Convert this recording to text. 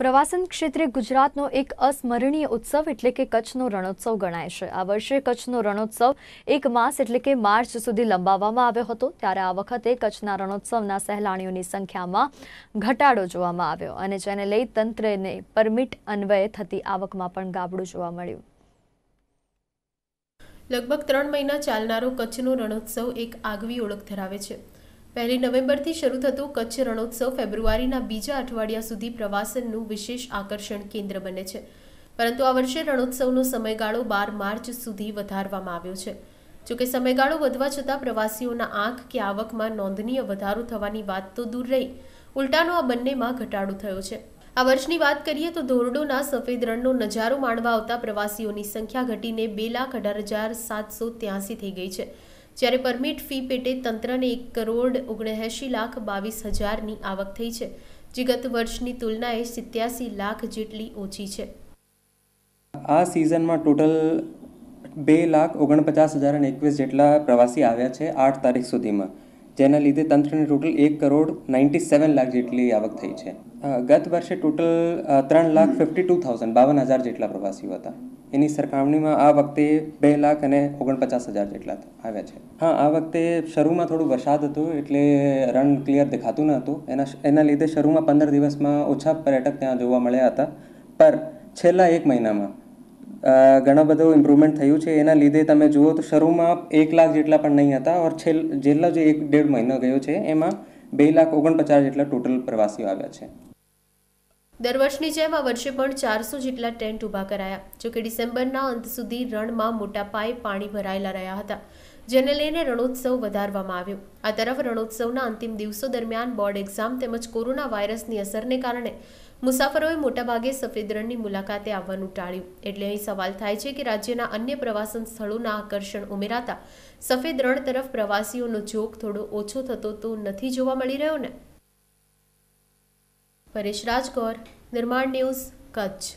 પ્રવાસન ક્ષેત્રે ગુજરાતનો એક અસ્મરણીય ઉત્સવ એટલે કે કચ્છનો રણોત્સવ ગણાય છે આ વર્ષે કચ્છનો રણોત્સવ એક માસ એટલે કે માર્ચ સુધી લંબાવવામાં આવ્યો હતો ત્યારે આ વખતે કચ્છના રણોત્સવના સહેલાણીઓની સંખ્યામાં ઘટાડો જોવામાં આવ્યો અને જેને લઈ તંત્રને પરમિટ અન્વયે થતી આવકમાં પણ ગાબડું જોવા મળ્યું લગભગ ત્રણ મહિના ચાલનારો કચ્છનો રણોત્સવ એક આગવી ઓળખ ધરાવે છે પહેલી નવેમ્બરથી શરૂ થતો કચ્છ રણોત્સવ ફેબ્રુઆરીના બીજા અઠવાડિયા સુધી પ્રવાસનનું વિશેષ આકર્ષણ કેન્દ્ર બને છે પરંતુ આ વર્ષે રણોત્સવનો સમયગાળો બાર માર્ચ સુધી વધારવામાં આવ્યો છે જોકે સમયગાળો વધવા છતાં પ્રવાસીઓના આંખ કે આવકમાં નોંધનીય વધારો થવાની વાત તો દૂર રહી ઉલટાનો આ બંનેમાં ઘટાડો થયો છે આ વર્ષની વાત કરીએ તો ધોરડોના સફેદ રણનો નજારો માણવા આવતા પ્રવાસીઓની સંખ્યા ઘટીને બે લાખ અઢાર હજાર સાતસો ત્યાસી થઈ ગઈ છે જ્યારે પરમિટ ફી પેટે તંત્રને એક કરોડ ઓગણએંશી લાખ બાવીસ હજારની આવક થઈ છે જે ગત વર્ષની તુલનાએ સિત્યાસી લાખ જેટલી ઓછી છે આ સિઝનમાં ટોટલ બે લાખ ઓગણપચાસ હજાર અને એકવીસ જેટલા પ્રવાસી આવ્યા છે આઠ તારીખ સુધીમાં જેના લીધે તંત્રને ટોટલ એક કરોડ નાઇન્ટી સેવન લાખ જેટલી આવક થઈ છે ગત વર્ષે ટોટલ ત્રણ લાખ ફિફ્ટી ટુ થાઉઝન્ડ બાવન હજાર જેટલા પ્રવાસીઓ હતા એની સરખામણીમાં આ વખતે બે લાખ અને ઓગણપચાસ હજાર જેટલા આવ્યા છે હા આ વખતે શરૂમાં થોડું વરસાદ હતો એટલે રન ક્લિયર દેખાતું ન હતું એના એના લીધે શરૂમાં પંદર દિવસમાં ઓછા પર્યટક ત્યાં જોવા મળ્યા હતા પર છેલ્લા એક મહિનામાં ઘણું બધો ઇમ્પ્રુવમેન્ટ થયું છે એના લીધે તમે જુઓ તો શરૂમાં એક લાખ જેટલા પણ નહીં હતા ઓર છેલ છેલ્લા જે એક ડેઢ મહિનો ગયો છે એમાં બે લાખ ઓગણપચાસ જેટલા ટોટલ પ્રવાસીઓ આવ્યા છે દર વર્ષની જેમ આ વર્ષે પણ ચારસો જેટલા ટેન્ટ ઊભા કરાયા જોકે ડિસેમ્બરના અંત સુધી રણમાં મોટા પાયે પાણી ભરાયેલા રહ્યા હતા જેને લઈને રણોત્સવ વધારવામાં આવ્યો આ તરફ રણોત્સવના અંતિમ દિવસો દરમિયાન બોર્ડ એક્ઝામ તેમજ કોરોના વાયરસની અસરને કારણે મુસાફરોએ મોટાભાગે સફેદ રણની મુલાકાતે આવવાનું ટાળ્યું એટલે અહીં સવાલ થાય છે કે રાજ્યના અન્ય પ્રવાસન સ્થળોના આકર્ષણ ઉમેરાતા સફેદ રણ તરફ પ્રવાસીઓનો જોગ થોડો ઓછો થતો તો નથી જોવા મળી રહ્યો ને પરેશ રાજગોર નિર્માણ ન્યૂઝ કચ્છ